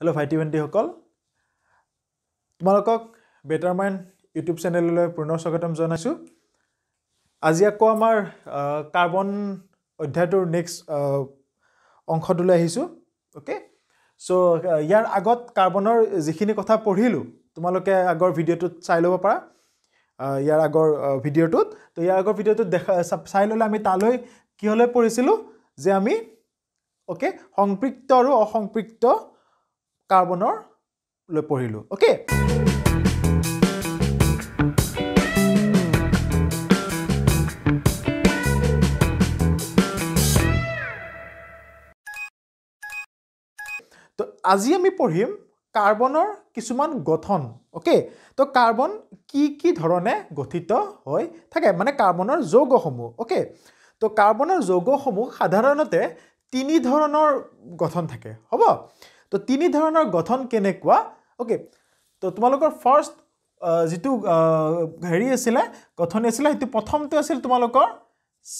hello' ভাইটি ভণ্টিসকল তোমালোকক better mind YouTube চেনেললৈ পুনৰ স্বাগতম জনাইছোঁ আজি আকৌ আমাৰ কাৰ্বন অধ্যায়টোৰ নেক্সট অংশটোলৈ আহিছোঁ অ'কে ছ' ইয়াৰ আগত কাৰ্বনৰ যিখিনি কথা পঢ়িলোঁ তোমালোকে আগৰ ভিডিঅ'টোত চাই ল'ব পাৰা ইয়াৰ আগৰ ভিডিঅ'টোত তো ইয়াৰ আগৰ ভিডিঅ'টোত দেখা চাই ল'লে আমি তালৈ কিহলৈ পঢ়িছিলোঁ যে আমি অ'কে সংপৃক্ত আৰু অসংপৃক্ত কাৰ্বনৰলৈ পঢ়িলোঁ অ'কে তো আজি আমি পঢ়িম কাৰ্বনৰ কিছুমান গঠন অ'কে তো কাৰ্বন কি কি ধৰণে গঠিত হৈ থাকে মানে কাৰ্বনৰ যৌগসমূহ অ'কে তো কাৰ্বনৰ যৌগসমূহ সাধাৰণতে তিনি ধৰণৰ গঠন থাকে হ'ব তো তিনি ধৰণৰ গঠন কেনেকুৱা অ'কে তো তোমালোকৰ ফাৰ্ষ্ট যিটো হেৰি আছিলে গঠন আছিলে সেইটো প্ৰথমটো আছিল তোমালোকৰ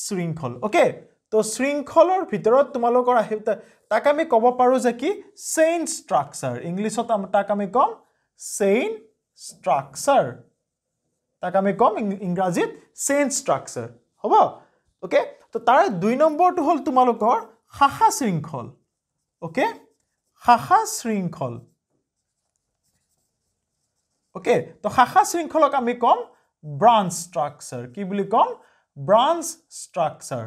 শৃংখল অ'কে তো শৃংখলৰ ভিতৰত তোমালোকৰ আহি তাক আমি ক'ব পাৰোঁ যে কি চেইন ষ্ট্ৰাকচাৰ ইংলিছত তাক আমি ক'ম চেইন ষ্ট্ৰাকচাৰ তাক আমি ক'ম ইংৰাজীত চেইন ষ্ট্ৰাকচাৰ হ'ব অ'কে তো তাৰে দুই নম্বৰটো হ'ল তোমালোকৰ শাখা শৃংখল অ'কে শাখা শৃংখল অ'কে তো শাখা শৃংখলক আমি ক'ম ব্ৰাঞ্চ ষ্ট্ৰাকচাৰ কি বুলি ক'ম ব্ৰাঞ্চ ষ্ট্ৰাকচাৰ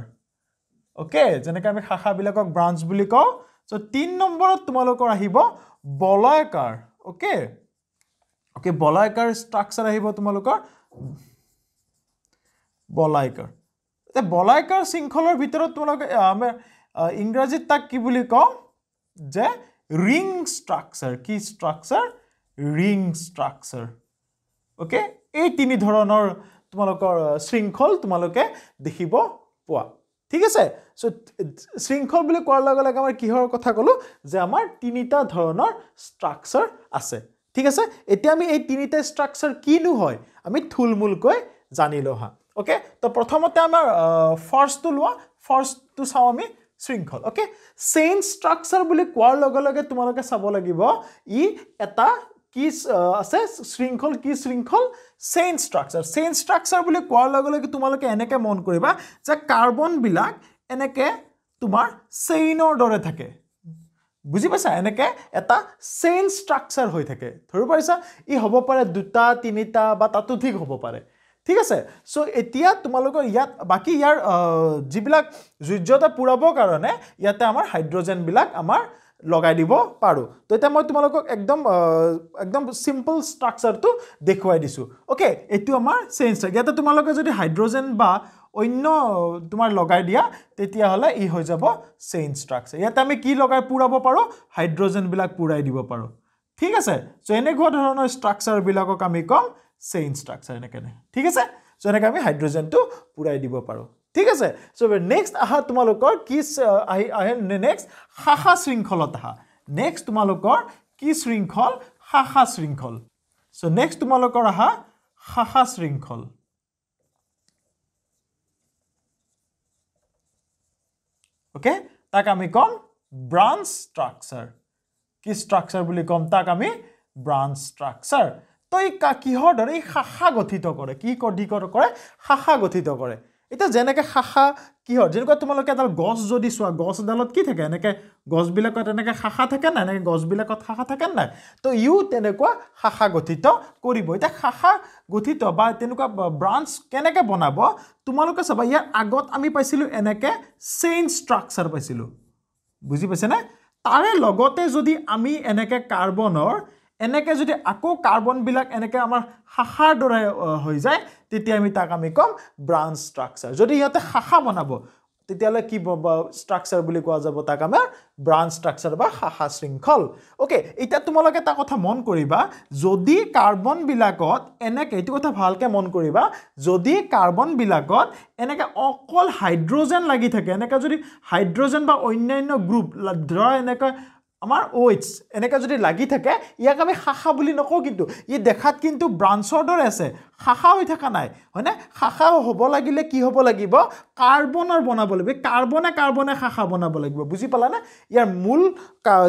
অ'কে যেনেকে আমি শাখাবিলাকক ব্ৰাঞ্চ বুলি কওঁ চ' তিনি নম্বৰত তোমালোকৰ আহিব বলয়কাৰ অ'কে অ'কে বলয়কাৰ ষ্ট্ৰাকচাৰ আহিব তোমালোকৰ বলয়কাৰ এতিয়া বলয়কাৰ শৃংখলৰ ভিতৰত তোমালোকে আমাৰ ইংৰাজীত তাক কি বুলি কওঁ যে ৰিং স্ট্ৰাকচাৰ কি স্ট্ৰাকচাৰ ৰিং ষ্ট্ৰাকচাৰ অ'কে এই তিনি ধৰণৰ তোমালোকৰ শৃংখল তোমালোকে দেখিব পোৱা ঠিক আছে চ' শৃংখল বুলি কোৱাৰ লগে লগে আমাৰ কিহৰ কথা ক'লোঁ যে আমাৰ তিনিটা ধৰণৰ ষ্ট্ৰাকচাৰ আছে ঠিক আছে এতিয়া আমি এই তিনিটা ষ্ট্ৰাকচাৰ কিনো হয় আমি থুলমূলকৈ জানি লওঁ হা অ'কে তো প্ৰথমতে আমাৰ ফাৰ্ষ্টটো লোৱা ফাৰ্ষ্টটো চাওঁ আমি শৃংখল অ'কে চেইন ষ্ট্ৰাকচাৰ বুলি কোৱাৰ লগে লগে তোমালোকে চাব লাগিব ই এটা কি আছে শৃংখল কি শৃংখল চেইন ষ্ট্ৰাকচাৰ চেইন ষ্ট্ৰাকচাৰ বুলি কোৱাৰ লগে লগে তোমালোকে এনেকৈ মন কৰিবা যে কাৰ্বনবিলাক এনেকৈ তোমাৰ চেইনৰ দৰে থাকে বুজি পাইছা এনেকৈ এটা চেইন ষ্ট্ৰাকচাৰ হৈ থাকে ধৰিব পাৰিছা ই হ'ব পাৰে দুটা তিনিটা বা তাতোধিক হ'ব পাৰে ঠিক আছে চ' এতিয়া তোমালোকৰ ইয়াত বাকী ইয়াৰ যিবিলাক যোগ্যতা পূৰাবৰ কাৰণে ইয়াতে আমাৰ হাইড্ৰজেনবিলাক আমাৰ লগাই দিব পাৰোঁ তো এতিয়া মই তোমালোকক একদম একদম চিম্পল ষ্ট্ৰাকচাৰটো দেখুৱাই দিছোঁ অ'কে এইটো আমাৰ চেঞ্জ থাকে ইয়াতে তোমালোকে যদি হাইড্ৰজেন বা অন্য তোমাৰ লগাই দিয়া তেতিয়াহ'লে ই হৈ যাব চেইন ষ্ট্ৰাকচাৰ ইয়াতে আমি কি লগাই পূৰাব পাৰোঁ হাইড্ৰজেনবিলাক পূৰাই দিব পাৰোঁ ঠিক আছে চ' এনেকুৱা ধৰণৰ ষ্ট্ৰাকচাৰবিলাকক আমি ক'ম চেইন ষ্ট্ৰাকচাৰ এনেকৈ ঠিক আছে চ' এনেকৈ আমি হাইড্ৰজেনটো পূৰাই দিব পাৰোঁ ঠিক আছে চ' নেক্সট অহা তোমালোকৰ কি আহি আহে নেক্সট শাখা শৃংখলত অহা নেক্সট তোমালোকৰ কি শৃংখল শাখা শৃংখল চ' নেক্সট তোমালোকৰ অহা শাখা শৃংখল অ'কে তাক আমি ক'ম ব্ৰাঞ্চ ষ্ট্ৰাকচাৰ কি ষ্ট্ৰাকচাৰ বুলি ক'ম তাক আমি ব্ৰাঞ্চ ষ্ট্ৰাকচাৰ তো এই কিহৰ দৰে এই শাখা গঠিত কৰে কি কি কৰে শাখা গঠিত কৰে এতিয়া যেনেকৈ শাখা কিহৰ যেনেকুৱা তোমালোকে এডাল গছ যদি চোৱা গছডালত কি থাকে এনেকৈ গছবিলাকত এনেকৈ শাখা থাকে নাই এনেকৈ গছবিলাকত শাখা থাকে নাই তো ইও তেনেকুৱা শাখা গঠিত কৰিব এতিয়া শাখা গঠিত বা তেনেকুৱা ব্ৰাঞ্চ কেনেকৈ বনাব তোমালোকে চাবা ইয়াৰ আগত আমি পাইছিলোঁ এনেকৈ চেইন ষ্ট্ৰাকচাৰ পাইছিলোঁ বুজি পাইছেনে তাৰে লগতে যদি আমি এনেকৈ কাৰ্বনৰ এনেকৈ যদি আকৌ কাৰ্বনবিলাক এনেকৈ আমাৰ শাখাৰ দৰে হৈ যায় তেতিয়া আমি তাক আমি ক'ম ব্ৰাঞ্চ ষ্ট্ৰাকচাৰ যদি সিহঁতে শাখা বনাব তেতিয়াহ'লে কি ষ্ট্ৰাকচাৰ বুলি কোৱা যাব তাক আমাৰ ব্ৰাঞ্চ ষ্ট্ৰাকচাৰ বা শাখা শৃংখল অ'কে এতিয়া তোমালোকে এটা কথা মন কৰিবা যদি কাৰ্বনবিলাকত এনেকৈ এইটো কথা ভালকৈ মন কৰিবা যদি কাৰ্বনবিলাকত এনেকৈ অকল হাইড্ৰ'জেন লাগি থাকে এনেকৈ যদি হাইড্ৰ'জেন বা অন্যান্য গ্ৰুপ ধৰা এনেকৈ আমাৰ ৱেইটছ এনেকৈ যদি লাগি থাকে ইয়াক আমি শাখা বুলি নকওঁ কিন্তু ই দেখাত কিন্তু ব্ৰাঞ্চৰ দৰে আছে শাখা হৈ থকা নাই হয়নে শাখা হ'ব লাগিলে কি হ'ব লাগিব কাৰ্বনৰ বনাব লাগিব কাৰ্বনে কাৰ্বনে শাখা বনাব লাগিব বুজি পালানে ইয়াৰ মূল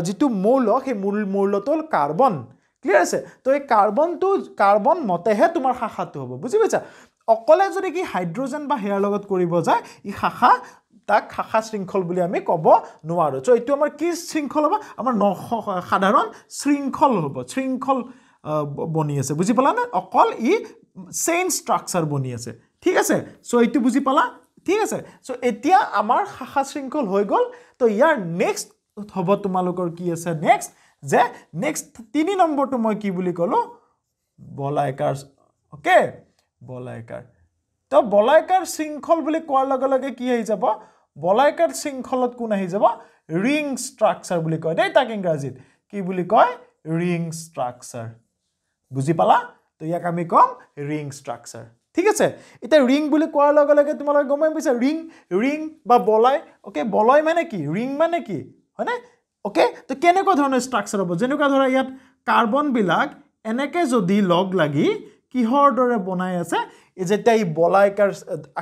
যিটো মৌল সেই মূল মৌলটো হ'ল কাৰ্বন ক্লিয়াৰ আছে তো এই কাৰ্বনটো কাৰ্বন মতেহে তোমাৰ শাখাটো হ'ব বুজি পাইছা অকলে যদি কি হাইড্ৰ'জেন বা হেয়াৰ লগত কৰিব যায় ই শাখা তাক শাখা শৃংখল বুলি আমি ক'ব নোৱাৰো চ' এইটো আমাৰ কি শৃংখল হ'ব আমাৰ ন সাধাৰণ শৃংখল হ'ব শৃংখল বনি আছে বুজি পালানে অকল ই চেইন ষ্ট্ৰাকচাৰ বনি আছে ঠিক আছে চ' এইটো বুজি পালা ঠিক আছে চ' এতিয়া আমাৰ শাখা শৃংখল হৈ গ'ল তো ইয়াৰ নেক্সট হ'ব তোমালোকৰ কি আছে নেক্সট যে নেক্সট তিনি নম্বৰটো মই কি বুলি ক'লোঁ বলাইকাৰ অ'কে বলাইকাৰ তো বলাইকাৰ শৃংখল বুলি কোৱাৰ লগে লগে কি আহি যাব বলাইকাৰ শৃংখলত কোন আহি যাব ৰিং ষ্ট্ৰাকচাৰ বুলি কয় দেই তাক ইংৰাজীত কি বুলি কয় ৰিং ষ্ট্ৰাকচাৰ বুজি পালা তো ইয়াক আমি ক'ম ৰিং ষ্ট্ৰাকচাৰ ঠিক আছে এতিয়া ৰিং বুলি কোৱাৰ লগে লগে তোমালোকে গমেই পাইছা ৰিং ৰিং বা বলাই অ'কে বলাই মানে কি ৰিং মানে কি হয়নে অ'কে তো কেনেকুৱা ধৰণৰ ষ্ট্ৰাকচাৰ হ'ব যেনেকুৱা ধৰা ইয়াত কাৰ্বনবিলাক এনেকৈ যদি লগ লাগি কিহৰ দৰে বনাই আছে যেতিয়া ই বলাইকাৰ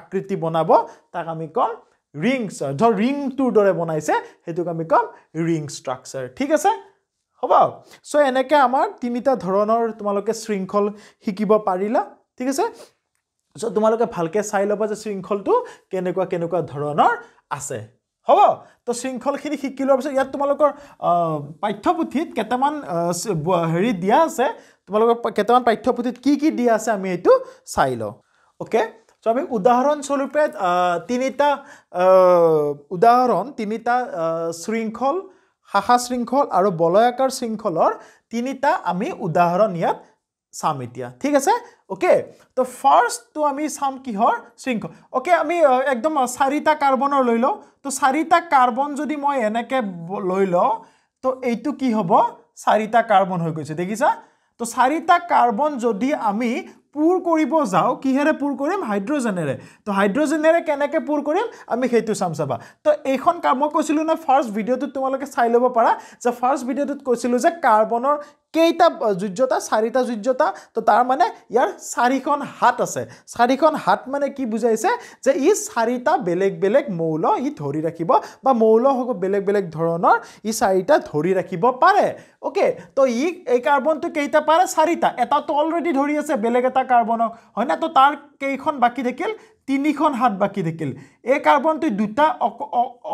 আকৃতি বনাব তাক আমি ক'ম ৰিং ধৰ ৰিংটোৰ দৰে বনাইছে সেইটোক আমি ক'ম ৰিং ষ্ট্ৰাকচাৰ ঠিক আছে হ'ব চ' এনেকৈ আমাৰ তিনিটা ধৰণৰ তোমালোকে শৃংখল শিকিব পাৰিলা ঠিক আছে চ' তোমালোকে ভালকৈ চাই ল'বা যে শৃংখলটো কেনেকুৱা কেনেকুৱা ধৰণৰ আছে হ'ব তো শৃংখলখিনি শিকি লোৱাৰ পিছত ইয়াত তোমালোকৰ পাঠ্যপুথিত কেইটামান হেৰি দিয়া আছে তোমালোকৰ কেইটামান পাঠ্যপুথিত কি কি দিয়া আছে আমি এইটো চাই লওঁ অ'কে চ' আমি উদাহৰণস্বৰূপে তিনিটা উদাহৰণ তিনিটা শৃংখল শাখা শৃংখল আৰু বলয়াকাৰ শৃংখলৰ তিনিটা আমি উদাহৰণ ইয়াত চাম এতিয়া ঠিক আছে অ'কে ত' ফাৰ্ষ্টটো আমি চাম কিহৰ শৃংখল অ'কে আমি একদম চাৰিটা কাৰ্বনৰ লৈ লওঁ ত' চাৰিটা কাৰ্বন যদি মই এনেকৈ লৈ লওঁ ত' এইটো কি হ'ব চাৰিটা কাৰ্বন হৈ গৈছে দেখিছা ত' চাৰিটা কাৰ্বন যদি আমি পূৰ কৰিব যাওঁ কিহেৰে পূৰ কৰিম হাইড্ৰজেনেৰে তো হাইড্ৰজেনেৰে কেনেকৈ পূৰ কৰিম আমি সেইটো চাম চাবা তো এইখন কামো কৈছিলোঁ নহয় ফাৰ্ষ্ট ভিডিঅ'টোত তোমালোকে চাই ল'ব পাৰা যে ফাৰ্ষ্ট ভিডিঅ'টোত কৈছিলোঁ যে কাৰ্বনৰ কেইটা যোগ্যতা চাৰিটা যোগ্যতা তো তাৰ মানে ইয়াৰ চাৰিখন হাত আছে চাৰিখন হাত মানে কি বুজাইছে যে ই চাৰিটা বেলেগ বেলেগ মৌল ই ধৰি ৰাখিব বা মৌল হ'ব বেলেগ বেলেগ ধৰণৰ ই চাৰিটা ধৰি ৰাখিব পাৰে অ'কে তো ই এই কাৰ্বনটো কেইটা পাৰে চাৰিটা এটাটো অলৰেডি ধৰি আছে বেলেগ এটা কাৰ্বনক হয় হয়নে তো তাৰ কেইখন বাকী থাকিল তিনিখন হাত বাকী থাকিল এই কাৰ্বনটো দুটা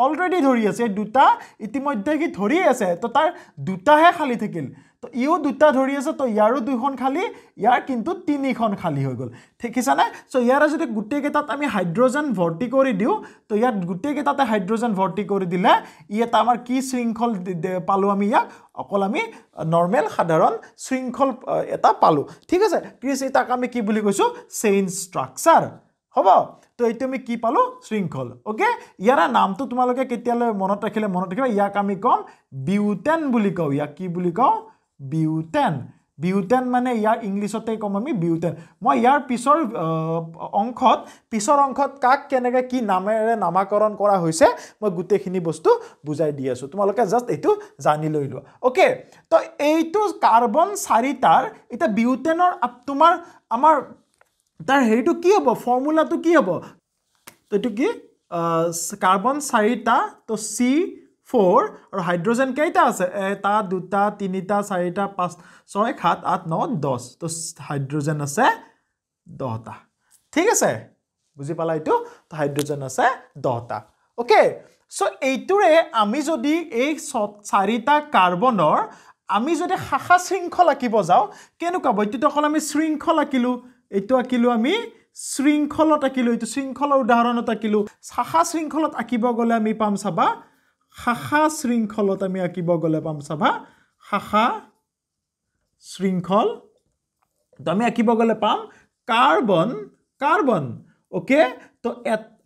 অলৰেডি ধৰি আছে দুটা ইতিমধ্যে সি ধৰিয়ে আছে তো তাৰ দুটাহে খালী থাকিল তো ইও দুটা ধৰি আছে তো ইয়াৰো দুইখন খালী ইয়াৰ কিন্তু তিনিখন খালী হৈ গ'ল ঠিক আছে নাই চ' ইয়াৰে যদি গোটেইকেইটাত আমি হাইড্ৰজেন ভৰ্তি কৰি দিওঁ তো ইয়াত গোটেইকেইটাতে হাইড্ৰজেন ভৰ্তি কৰি দিলে ই এটা আমাৰ কি শৃংখল পালোঁ আমি ইয়াক অকল আমি নৰ্মেল সাধাৰণ শৃংখল এটা পালোঁ ঠিক আছে ক্ৰিছ তাক আমি কি বুলি কৈছোঁ চেইন ষ্ট্ৰাকচাৰ হ'ব তো এইটো আমি কি পালোঁ শৃংখল অ'কে ইয়াৰে নামটো তোমালোকে কেতিয়ালৈ মনত ৰাখিলে মনত ৰাখিবা ইয়াক আমি ক'ম বিউটেন বুলি কওঁ ইয়াক কি বুলি কওঁ বিউটেন বিউটেন মানে ইয়াৰ ইংলিছতে ক'ম আমি বিউটেন মই ইয়াৰ পিছৰ অংশত পিছৰ অংশত কাক কেনেকৈ কি নামেৰে নামাকৰণ কৰা হৈছে মই গোটেইখিনি বস্তু বুজাই দি আছোঁ তোমালোকে জাষ্ট এইটো জানি লৈ লোৱা অ'কে তো এইটো কাৰ্বন চাৰিটাৰ এতিয়া বিউটেনৰ তোমাৰ আমাৰ তাৰ হেৰিটো কি হ'ব ফৰ্মুলাটো কি হ'ব তো এইটো কি কাৰ্বন চাৰিটা তো চি ফ'ৰ আৰু হাইড্ৰজেন কেইটা আছে এটা দুটা তিনিটা চাৰিটা পাঁচ ছয় সাত আঠ ন দহ তো হাইড্ৰজেন আছে দহটা ঠিক আছে বুজি পালা এইটো হাইড্ৰজেন আছে দহটা অ'কে চ' এইটোৰে আমি যদি এই চাৰিটা কাৰ্বনৰ আমি যদি শাখা শৃংখল আঁকিব যাওঁ কেনেকুৱা বৈদ্যুতকসকল আমি শৃংখল আঁকিলোঁ এইটো আঁকিলোঁ আমি শৃংখলত আঁকিলোঁ এইটো শৃংখলৰ উদাহৰণত আঁকিলোঁ শাখা শৃংখলত আঁকিব গ'লে আমি পাম চাবা শাখা শৃংখলত আমি আঁকিব গ'লে পাম চাবা শাখা শৃংখল তো আমি আঁকিব গ'লে পাম কাৰ্বন কাৰ্বন অ'কে তো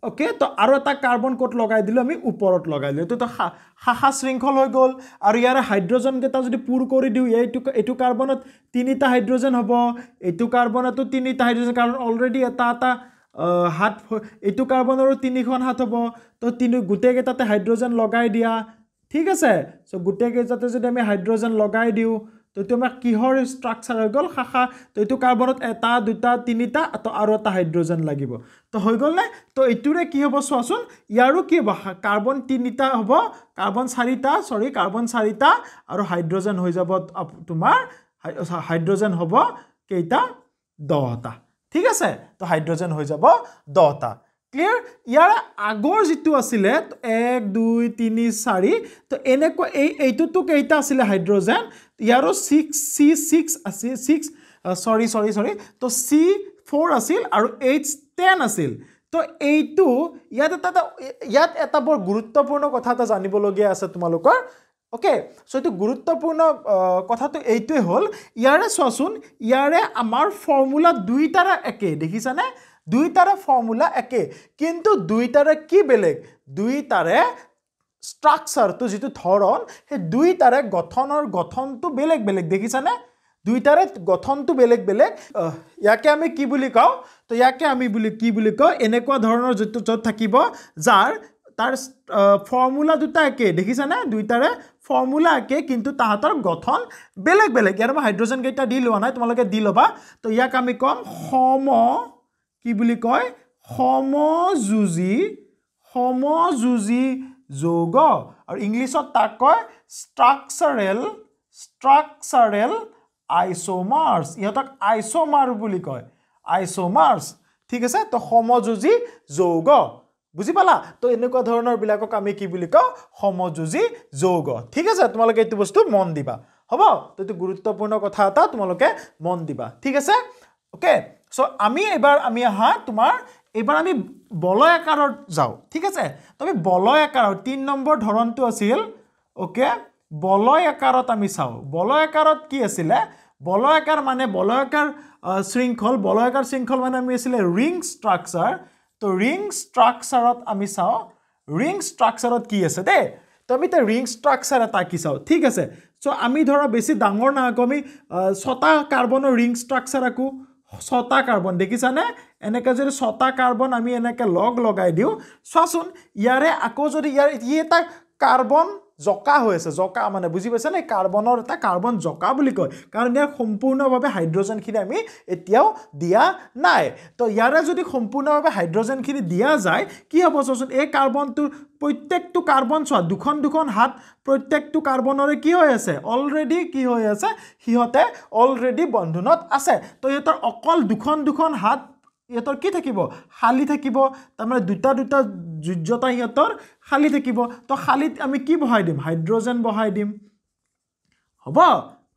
অ'কে তো আৰু এটা কাৰ্বন ক'ত লগাই দিলোঁ আমি ওপৰত লগাই দিলোঁ তো তো শাখা শৃংখল হৈ গ'ল আৰু ইয়াৰে হাইড্ৰজেনকেইটা যদি পূৰ কৰি দিওঁ এইটো এইটো কাৰ্বনত তিনিটা হাইড্ৰজেন হ'ব এইটো কাৰ্বনতো তিনিটা হাইড্ৰজেন কাৰণ অলৰেডি এটা এটা হাত এইটো কাৰ্বন আৰু তিনিখন হাত হ'ব তো তিনি গোটেইকেইটাতে হাইড্ৰজেন লগাই দিয়া ঠিক আছে চ' গোটেইকেইটাতে যদি আমি হাইড্ৰজেন লগাই দিওঁ তোটো আমাৰ কিহৰ ষ্ট্ৰাকচাৰ হৈ গ'ল শাখা তো এইটো কাৰ্বনত এটা দুটা তিনিটা তো আৰু এটা হাইড্ৰজেন লাগিব তো হৈ গ'লনে তো এইটোৰে কি হ'ব চোৱাচোন ইয়াৰো কি হ'ব কাৰ্বন তিনিটা হ'ব কাৰ্বন চাৰিটা চৰি কাৰ্বন চাৰিটা আৰু হাইড্ৰজেন হৈ যাব তোমাৰ হাইড্ৰজেন হ'ব কেইটা দহটা ঠিক আছে তো হাইড্ৰজেন হৈ যাব দহটা ক্লিয়াৰ ইয়াৰ আগৰ যিটো আছিলে এক দুই তিনি চাৰি তো এনেকুৱা এই এইটোতো কেইটা আছিলে হাইড্ৰজেন ইয়াৰো ছিক্স চি ছিক্স আছিল ছিক্স চৰি চৰি চৰি তো চি ফ'ৰ আছিল আৰু এইচ টেন আছিল তো এইটো ইয়াত এটা এটা ইয়াত এটা বৰ গুৰুত্বপূৰ্ণ কথা এটা জানিবলগীয়া আছে তোমালোকৰ অ'কে চ' এইটো গুৰুত্বপূৰ্ণ কথাটো এইটোৱে হ'ল ইয়াৰে চোৱাচোন ইয়াৰে আমাৰ ফৰ্মুলা দুইটাৰে একে দেখিছানে দুইটাৰে ফৰ্মুলা একে কিন্তু দুইটাৰে কি বেলেগ দুইটাৰে ষ্ট্ৰাকচাৰটো যিটো ধৰণ সেই দুইটাৰে গঠনৰ গঠনটো বেলেগ বেলেগ দেখিছানে দুইটাৰে গঠনটো বেলেগ বেলেগ ইয়াকে আমি কি বুলি কওঁ তো ইয়াকে আমি বুলি কি বুলি কওঁ এনেকুৱা ধৰণৰ যিটো য'ত থাকিব যাৰ তাৰ ফৰ্মুলা দুটা একে দেখিছানে দুইটাৰে ফৰ্মুলা একে কিন্তু তাহাঁতৰ গঠন বেলেগ বেলেগ ইয়াৰ মই হাইড্ৰজেনকেইটা দি লোৱা নাই তোমালোকে দি ল'বা তো ইয়াক আমি ক'ম সম কি বুলি কয় যুঁজি সমযুজি যুঁজি যৌগ আৰু ইংলিছত তাক কয় ষ্ট্ৰাকচাৰেল ষ্ট্ৰাকচাৰেল আইচ'মাৰ্ছ ইহঁতক আইচ'মাৰ বুলি কয় আইচ'মাৰ্ছ ঠিক আছে তো সমযুঁজি যৌগ বুজি পালা তো এনেকুৱা ধৰণৰ বিলাকক আমি কি বুলি কওঁ সমযোজী যৌগ ঠিক আছে তোমালোকে এইটো বস্তু মন দিবা হ'ব তো এইটো গুৰুত্বপূৰ্ণ কথা এটা তোমালোকে মন দিবা ঠিক আছে অ'কে চ' আমি এইবাৰ আমি আহা তোমাৰ এইবাৰ আমি বলয় আকাৰত যাওঁ ঠিক আছে তো আমি বলয় আকাৰত তিনি নম্বৰ ধৰণটো আছিল অ'কে বলয় আকাৰত আমি চাওঁ বলয় আকাৰত কি আছিলে বলয় আকাৰ মানে বলয় আকাৰ শৃংখল বলয় আকাৰ শৃংখল মানে আমি আছিলে ৰিং ষ্ট্ৰাকচাৰ তো ৰিং ষ্ট্ৰাকচাৰত আমি চাওঁ ৰিং ষ্ট্ৰাকচাৰত কি আছে দেই তো আমি এতিয়া ৰিং ষ্ট্ৰাকচাৰ এটা আঁকি চাওঁ ঠিক আছে চ' আমি ধৰা বেছি ডাঙৰ নাআকোঁ আমি ছটা কাৰ্বনৰ ৰিং ষ্ট্ৰাকচাৰ আঁকো ছটা কাৰ্বন দেখিছানে এনেকৈ যদি ছটা কাৰ্বন আমি এনেকৈ লগ লগাই দিওঁ চোৱাচোন ইয়াৰে আকৌ যদি ইয়াৰ ই এটা কাৰ্বন জকা হৈ আছে জকা মানে বুজি পাইছেনে কাৰ্বনৰ এটা কাৰ্বন জকা বুলি কয় কাৰণ ইয়াৰ সম্পূৰ্ণভাৱে হাইড্ৰজেনখিনি আমি এতিয়াও দিয়া নাই তো ইয়াৰে যদি সম্পূৰ্ণভাৱে হাইড্ৰজেনখিনি দিয়া যায় কি হ'ব চোচোন এই কাৰ্বনটো প্ৰত্যেকটো কাৰ্বন চোৱা দুখন দুখন হাত প্ৰত্যেকটো কাৰ্বনৰে কি হৈ আছে অলৰেডি কি হৈ আছে সিহঁতে অলৰেডি বন্ধনত আছে তো সিহঁতৰ অকল দুখন দুখন হাত সিহঁতৰ কি থাকিব শালি থাকিব তাৰমানে দুটা দুটা যোগ্যতা সিহঁতৰ শালি থাকিব তো শালিত আমি কি বহাই দিম হাইড্ৰজেন বহাই দিম হ'ব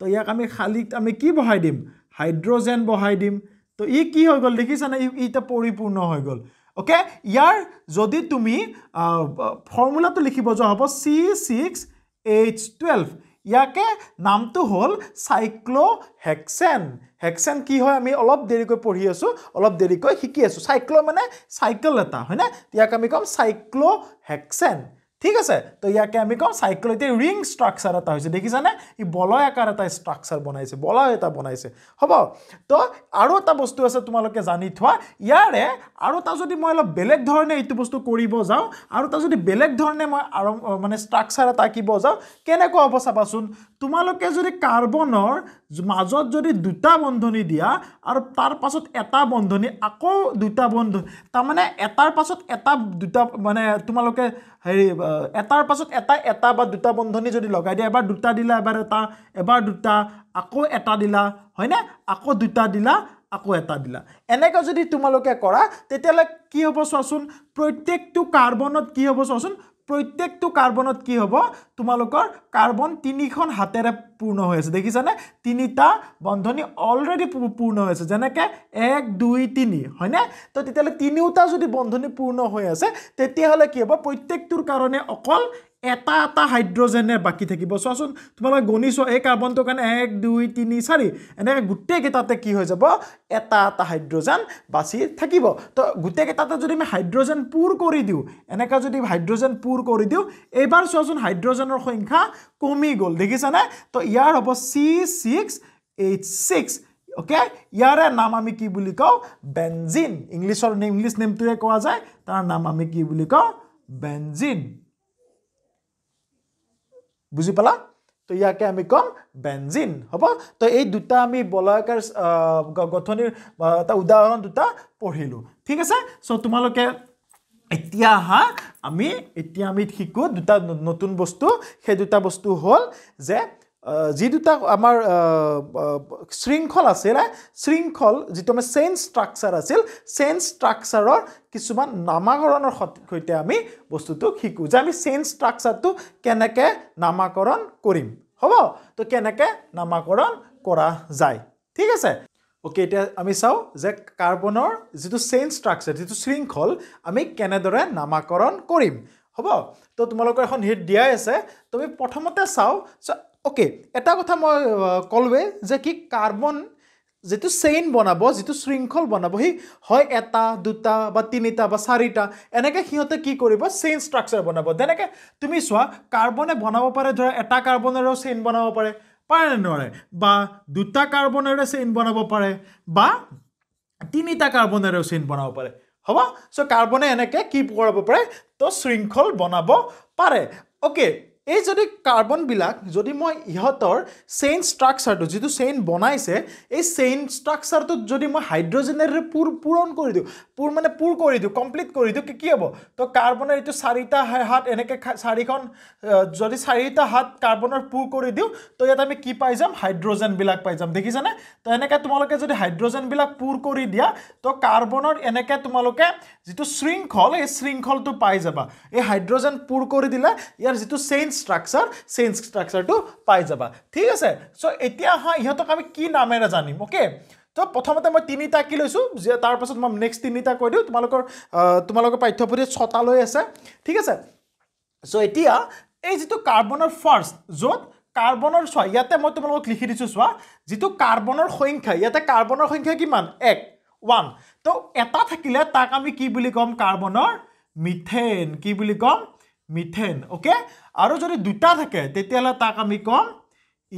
তো ইয়াক আমি শালিত আমি কি বহাই দিম হাইড্ৰজেন বহাই দিম তো ই কি হৈ গ'ল দেখিছানে ই এতিয়া পৰিপূৰ্ণ হৈ গ'ল অ'কে ইয়াৰ যদি তুমি ফৰ্মুলাটো লিখিব যোৱা হ'ব চি ছিক্স এইচ টুৱেল্ভ ইয়াকে নামটো হ'ল চাইক্লোহেক্সেন হেক্সেন কি হয় আমি অলপ দেৰিকৈ পঢ়ি আছোঁ অলপ দেৰিকৈ শিকি আছোঁ চাইক্ল' মানে চাইকেল এটা হয়নে ইয়াক আমি ক'ম চাইক্ল'হেক্সেন ঠিক আছে তো ইয়াকে আমি কওঁ চাইকেল এতিয়া ৰিং ষ্ট্ৰাকচাৰ এটা হৈছে দেখিছানে ই বলয় আকাৰ এটা ষ্ট্ৰাকচাৰ বনাইছে বলয় এটা বনাইছে হ'ব তো আৰু এটা বস্তু আছে তোমালোকে জানি থোৱা ইয়াৰে আৰু এটা যদি মই অলপ বেলেগ ধৰণে এইটো বস্তু কৰিব যাওঁ আৰু এটা যদি বেলেগ ধৰণে মই আৰু মানে ষ্ট্ৰাকচাৰ এটা আঁকিব যাওঁ কেনেকুৱা হ'ব চাবাচোন তোমালোকে যদি কাৰ্বনৰ মাজত যদি দুটা বন্ধনী দিয়া আৰু তাৰ পাছত এটা বন্ধনী আকৌ দুটা বন্ধ তাৰমানে এটাৰ পাছত এটা দুটা মানে তোমালোকে হেৰি এটাৰ পাছত এটা এটা বা দুটা বন্ধনী যদি লগাই দিয়া এবাৰ দুটা দিলা এবাৰ এটা এবাৰ দুটা আকৌ এটা দিলা হয়নে আকৌ দুটা দিলা আকৌ এটা দিলা এনেকৈ যদি তোমালোকে কৰা তেতিয়াহ'লে কি হ'ব চোৱাচোন প্ৰত্যেকটো কাৰ্বনত কি হ'ব চোৱাচোন প্ৰত্যেকটো কাৰ্বনত কি হ'ব তোমালোকৰ কাৰ্বন তিনিখন হাতেৰে পূৰ্ণ হৈ আছে দেখিছানে তিনিটা বন্ধনী অলৰেডি পূৰ্ণ হৈ আছে যেনেকৈ এক দুই তিনি হয়নে তো তেতিয়াহ'লে তিনিওটা যদি বন্ধনী পূৰ্ণ হৈ আছে তেতিয়াহ'লে কি হ'ব প্ৰত্যেকটোৰ কাৰণে অকল এটা এটা হাইড্ৰজেনে বাকী থাকিব চোৱাচোন তোমালোকে গণি চোৱা এই কাৰ্বনটোৰ কাৰণে এক দুই তিনি চাৰি এনেকৈ গোটেইকেইটাতে কি হৈ যাব এটা এটা হাইড্ৰজেন বাচি থাকিব তো গোটেইকেইটাতে যদি আমি হাইড্ৰজেন পূৰ কৰি দিওঁ এনেকৈ যদি হাইড্ৰজেন পূৰ কৰি দিওঁ এইবাৰ চোৱাচোন হাইড্ৰজেনৰ সংখ্যা কমি গ'ল দেখিছানে তো ইয়াৰ হ'ব C six eight six okay ইয়াৰে নাম আমি কি বুলি কওঁ বেঞ্জিন ইংলিছৰ ইংলিছ নেমটোৱে কোৱা যায় তাৰ নাম আমি কি বুলি কওঁ বেঞ্জিন বুজি পালা তো ইয়াকে আমি ক'ম বেঞ্জিন হ'ব তো এই দুটা আমি বলয়াকাৰ গঠনিৰ এটা উদাহৰণ দুটা পঢ়িলোঁ ঠিক আছে চ' তোমালোকে এতিয়া আহা আমি এতিয়া আমি শিকোঁ দুটা নতুন বস্তু সেই দুটা বস্তু হ'ল যে যি দুটা আমাৰ শৃংখল আছিল শৃংখল যিটো আমাৰ চেইন ষ্ট্ৰাকচাৰ আছিল চেইন ষ্ট্ৰাকচাৰৰ কিছুমান নামাকৰণৰ সৈতে আমি বস্তুটো শিকোঁ যে আমি চেইন ষ্ট্ৰাকচাৰটো কেনেকৈ নামাকৰণ কৰিম হ'ব তো কেনেকৈ নামাকৰণ কৰা যায় ঠিক আছে অ'কে এতিয়া আমি চাওঁ যে কাৰ্বনৰ যিটো চেইন ষ্ট্ৰাকচাৰ যিটো শৃংখল আমি কেনেদৰে নামাকৰণ কৰিম হ'ব তো তোমালোকৰ এখন হিট দিয়াই আছে তুমি প্ৰথমতে চাওঁ অ'কে এটা কথা মই ক'লোৱে যে কি কাৰ্বন যিটো চেইন বনাব যিটো শৃংখল বনাব সি হয় এটা দুটা বা তিনিটা বা চাৰিটা এনেকৈ সিহঁতে কি কৰিব চেইন ষ্ট্ৰাকচাৰ বনাব যেনেকৈ তুমি চোৱা কাৰ্বনে বনাব পাৰে ধৰা এটা কাৰ্বনেৰেও চেইন বনাব পাৰে পাৰে নে নোৱাৰে বা দুটা কাৰ্বনেৰে চেইন বনাব পাৰে বা তিনিটা কাৰ্বনেৰেও চেইন বনাব পাৰে হ'ব চ' কাৰ্বনে এনেকৈ কি কৰাব পাৰে তো শৃংখল বনাব পাৰে অ'কে এই যদি কাৰ্বনবিলাক যদি মই ইহঁতৰ চেইন ষ্ট্ৰাকচাৰটো যিটো চেইন বনাইছে এই চেইন ষ্ট্ৰাকচাৰটোত যদি মই হাইড্ৰজেনেৰে পূৰ পূৰণ কৰি দিওঁ পূৰ মানে পূৰ কৰি দিওঁ কমপ্লিট কৰি দিওঁ কি কি হ'ব তো কাৰ্বনৰ এইটো চাৰিটা হাত এনেকৈ চাৰিখন যদি চাৰিটা হাত কাৰ্বনৰ পূৰ কৰি দিওঁ তো ইয়াত আমি কি পাই যাম হাইড্ৰজেনবিলাক পাই যাম দেখিছানে তো এনেকৈ তোমালোকে যদি হাইড্ৰজেনবিলাক পূৰ কৰি দিয়া তো কাৰ্বনৰ এনেকৈ তোমালোকে যিটো শৃংখল এই শৃংখলটো পাই যাবা এই হাইড্ৰজেন পূৰ কৰি দিলে ইয়াৰ যিটো চেইন ষ্ট্ৰাকচাৰ চেইন ষ্ট্ৰাকচাৰটো পাই যাবা ঠিক আছে চ' এতিয়া হা ইহঁতক আমি কি নামেৰে জানিম অ'কে তো প্ৰথমতে মই তিনিটা কি লৈছোঁ যে তাৰপাছত মই নেক্সট তিনিটা কৈ দিওঁ তোমালোকৰ তোমালোকৰ পাঠ্যপুথিত ছটা লৈ আছে ঠিক আছে চ' এতিয়া এই যিটো কাৰ্বনৰ ফাৰ্ষ্ট য'ত কাৰ্বনৰ চোৱা ইয়াতে মই তোমালোকক লিখি দিছোঁ চোৱা যিটো কাৰ্বনৰ সংখ্যা ইয়াতে কাৰ্বনৰ সংখ্যা কিমান এক ওৱান তো এটা থাকিলে তাক আমি কি বুলি ক'ম কাৰ্বনৰ মিথেন কি বুলি ক'ম মিথেন অ'কে আৰু যদি দুটা থাকে তেতিয়াহ'লে তাক আমি ক'ম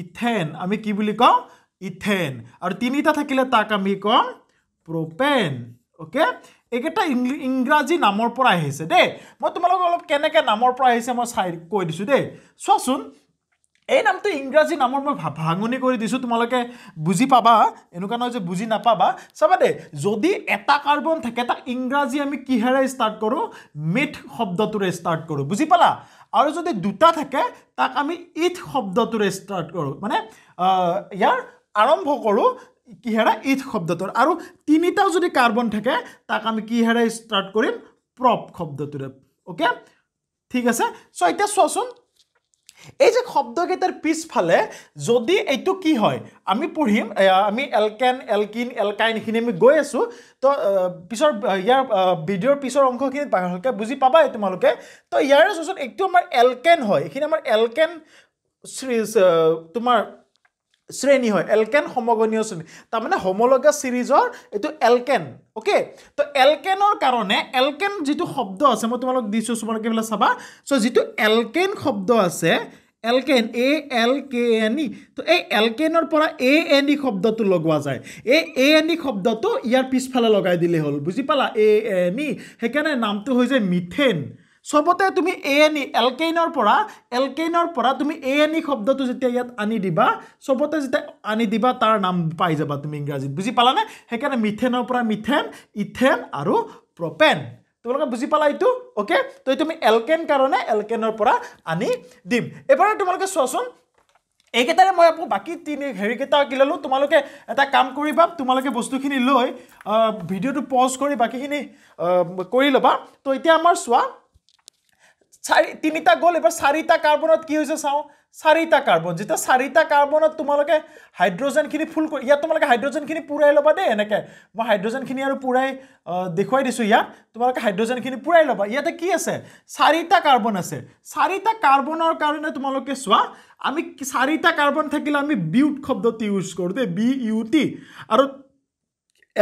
ইথেন আমি কি বুলি কওঁ ইথেন আৰু তিনিটা থাকিলে তাক আমি ক'ম প্ৰপেন অ'কে এইকেইটা ইংৰাজী নামৰ পৰা আহিছে দেই মই তোমালোকক অলপ কেনেকৈ নামৰ পৰা আহিছে মই চাই কৈ দিছোঁ দেই চোৱাচোন এই নামটো ইংৰাজী নামৰ মই ভাঙনি কৰি দিছোঁ তোমালোকে বুজি পাবা এনেকুৱা নহয় যে বুজি নাপাবা চাবা দেই যদি এটা কাৰ্বন থাকে তাক ইংৰাজী আমি কিহেৰে ষ্টাৰ্ট কৰোঁ মিথ শব্দটোৰে ষ্টাৰ্ট কৰোঁ বুজি পালা আৰু যদি দুটা থাকে তাক আমি ইথ শব্দটোৰে ষ্টাৰ্ট কৰোঁ মানে ইয়াৰ আৰম্ভ কৰোঁ কিহেৰে ইথ শব্দটোৰ আৰু তিনিটাও যদি কাৰ্বন থাকে তাক আমি কিহেৰে ষ্টাৰ্ট কৰিম প্ৰপ শব্দটোৰে অ'কে ঠিক আছে চ' এতিয়া চোৱাচোন এই যে শব্দকেইটাৰ পিছফালে যদি এইটো কি হয় আমি পঢ়িম আমি এলকেন এলকিন এলকাইন এইখিনি আমি গৈ আছোঁ তো পিছৰ ইয়াৰ ভিডিঅ'ৰ পিছৰ অংশখিনি ভালকৈ বুজি পাবাই তোমালোকে তো ইয়াৰে যোন এইটো আমাৰ এলকেন হয় এইখিনি আমাৰ এলকেন তোমাৰ শ্ৰেণী হয় এলকেন সমগণীয় শ্ৰেণী তাৰমানে হমলগা চিৰিজৰ এইটো এলকেন অ'কে তো এলকেনৰ কাৰণে এলকেন যিটো শব্দ আছে মই তোমালোক দিছোঁ তোমালোকে এইফালে চাবা চ' যিটো এলকেন শব্দ আছে এলকেন এ এল কে এন ই তো এই এলকেনৰ পৰা এ এন ই শব্দটো লগোৱা যায় এই এ এন ই শব্দটো ইয়াৰ পিছফালে লগাই দিলেই হ'ল বুজি পালা এ এন ই সেইকাৰণে নামটো হৈ মিথেন চবতে তুমি এ এন ই এলকেইনৰ পৰা এলকেইনৰ পৰা তুমি এ এন ই শব্দটো যেতিয়া ইয়াত আনি দিবা চবতে যেতিয়া আনি দিবা তাৰ নাম পাই যাবা তুমি ইংৰাজীত বুজি পালানে সেইকাৰণে মিথেনৰ পৰা মিথেন ইথেন আৰু প্ৰপেন তোমালোকে বুজি পালা এইটো অ'কে তো তুমি এলকেন কাৰণে এলকেনৰ পৰা আনি দিম এইবাৰ তোমালোকে চোৱাচোন এইকেইটাৰে মই আপোনাৰ বাকী তিনি হেৰিকেইটা কি ল'লোঁ তোমালোকে এটা কাম কৰিবা তোমালোকে বস্তুখিনি লৈ ভিডিঅ'টো পজ কৰি বাকীখিনি কৰি ল'বা তো এতিয়া আমাৰ চোৱা চাৰি তিনিটা গ'ল এইবাৰ চাৰিটা কাৰ্বনত কি হৈছে চাওঁ চাৰিটা কাৰ্বন যেতিয়া চাৰিটা কাৰ্বনত তোমালোকে হাইড্ৰজেনখিনি ফুল কৰি ইয়াত তোমালোকে হাইড্ৰজেনখিনি পূৰাই ল'বা দেই এনেকৈ মই হাইড্ৰজেনখিনি আৰু পূৰাই দেখুৱাই দিছোঁ ইয়াত তোমালোকে হাইড্ৰজেনখিনি পূৰাই ল'বা ইয়াতে কি আছে চাৰিটা কাৰ্বন আছে চাৰিটা কাৰ্বনৰ কাৰণে তোমালোকে চোৱা আমি চাৰিটা কাৰ্বন থাকিলে আমি বিউট শব্দটো ইউজ কৰোঁ দেই বি ইউ টি আৰু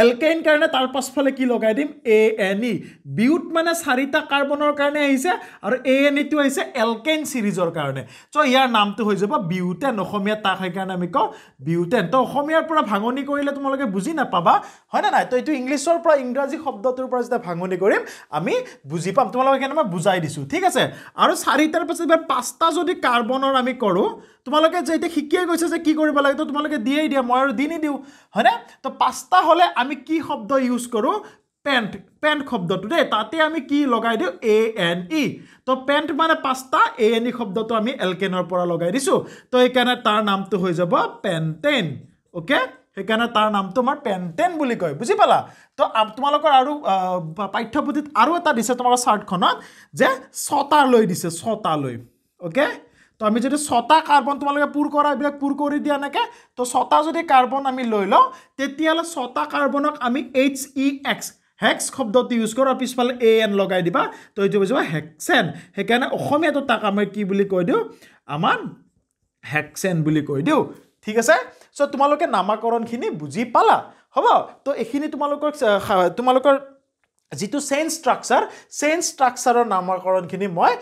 এলকেইন কাৰণে তাৰ পাছফালে কি লগাই দিম এ এন ই বিউট মানে চাৰিটা কাৰ্বনৰ কাৰণে আহিছে আৰু এ এন ইটো আহিছে এলকেইন ছিৰিজৰ কাৰণে চ' ইয়াৰ নামটো হৈ যাব বিউটেন অসমীয়াত তাক সেইকাৰণে আমি কওঁ বিউটেন ত' অসমীয়াৰ পৰা ভাঙনি কৰিলে তোমালোকে বুজি নাপাবা হয়নে নাই ত' এইটো ইংলিছৰ পৰা ইংৰাজী শব্দটোৰ পৰা যেতিয়া ভাঙনি কৰিম আমি বুজি পাম তোমালোকক সেইকাৰণে মই বুজাই দিছোঁ ঠিক আছে আৰু চাৰিটাৰ পাছত এবাৰ পাঁচটা যদি কাৰ্বনৰ আমি কৰোঁ তোমালোকে যে এতিয়া শিকিয়ে গৈছে যে কি কৰিব লাগে ত' তোমালোকে দিয়েই দিয়া মই আৰু দি নিদিওঁ হয়নে ত' পাঁচটা হ'লে আমি আমি কি শব্দ ইউজ কৰোঁ পেণ্ট পেণ্ট শব্দটো দেই তাতে আমি কি লগাই দিওঁ এ এন ই তো পেণ্ট মানে পাঁচটা এ এন ই শব্দটো আমি এলকেনৰ পৰা লগাই দিছোঁ তো সেইকাৰণে তাৰ নামটো হৈ যাব পেণ্টেন অ'কে সেইকাৰণে তাৰ নামটো আমাৰ পেণ্টেন বুলি কয় বুজি পালা তো তোমালোকৰ আৰু পাঠ্যপুথিত আৰু এটা দিছে তোমালোকৰ চাৰ্টখনত যে ছটা লৈ দিছে ছটা লৈ অ'কে তো আমি যদি ছটা কাৰ্বন তোমালোকে পূৰ কৰা এইবিলাক পূৰ কৰি দিয়া এনেকে তো ছটা যদি কাৰ্বন আমি লৈ লওঁ তেতিয়াহ'লে ছটা কাৰ্বনক আমি এইচ ই এক্স হেক্স শব্দটো ইউজ কৰোঁ আৰু পিছফালে এ এন লগাই দিবা তো এইটো বুজিবা হেক্সেন সেইকাৰণে অসমীয়াটো তাক আমি কি বুলি কৈ দিওঁ আমাৰ হেক্সেন বুলি কৈ দিওঁ ঠিক আছে চ' তোমালোকে নামাকৰণখিনি বুজি পালা হ'ব তো এইখিনি তোমালোকৰ তোমালোকৰ যিটো চেইন ষ্ট্ৰাকচাৰ চেইন ষ্ট্ৰাকচাৰৰ নামাকৰণখিনি মই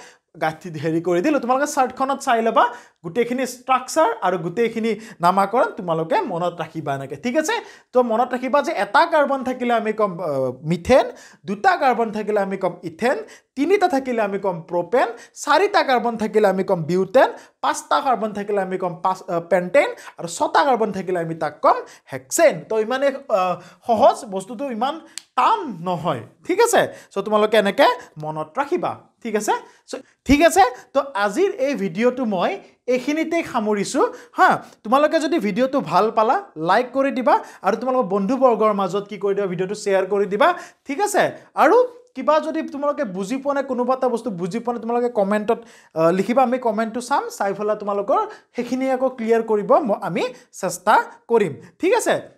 গাঁঠি হেৰি কৰি দিলোঁ তোমালোকে চাৰ্টখনত চাই ল'বা গোটেইখিনি ষ্ট্ৰাকচাৰ আৰু গোটেইখিনি নামাকৰণ তোমালোকে মনত ৰাখিবা এনেকৈ ঠিক আছে তো মনত ৰাখিবা যে এটা কাৰ্বন থাকিলে আমি ক'ম মিথেন দুটা কাৰ্বন থাকিলে আমি ক'ম ইথেন তিনিটা থাকিলে আমি ক'ম প্ৰ'পেন চাৰিটা কাৰ্বন থাকিলে আমি ক'ম বিউটেন পাঁচটা কাৰ্বন থাকিলে আমি ক'ম পাঁচ পেণ্টেন আৰু ছটা কাৰ্বন থাকিলে আমি তাক ক'ম হেক্সেন তো ইমানেই সহজ বস্তুটো ইমান টান নহয় ঠিক আছে চ' তোমালোকে এনেকৈ মনত ৰাখিবা ঠিক আছে ঠিক আছে তো আজিৰ এই ভিডিঅ'টো মই এইখিনিতেই সামৰিছোঁ হা তোমালোকে যদি ভিডিঅ'টো ভাল পালা লাইক কৰি দিবা আৰু তোমালোকৰ বন্ধুবৰ্গৰ মাজত কি কৰি দিবা ভিডিঅ'টো শ্বেয়াৰ কৰি দিবা ঠিক আছে আৰু কিবা যদি তোমালোকে বুজি পোৱা নাই কোনোবা এটা বস্তু বুজি পোৱা নাই তোমালোকে কমেণ্টত লিখিবা আমি কমেণ্টটো চাম চাই পেলাই তোমালোকৰ সেইখিনি আকৌ ক্লিয়াৰ কৰিব আমি চেষ্টা কৰিম ঠিক আছে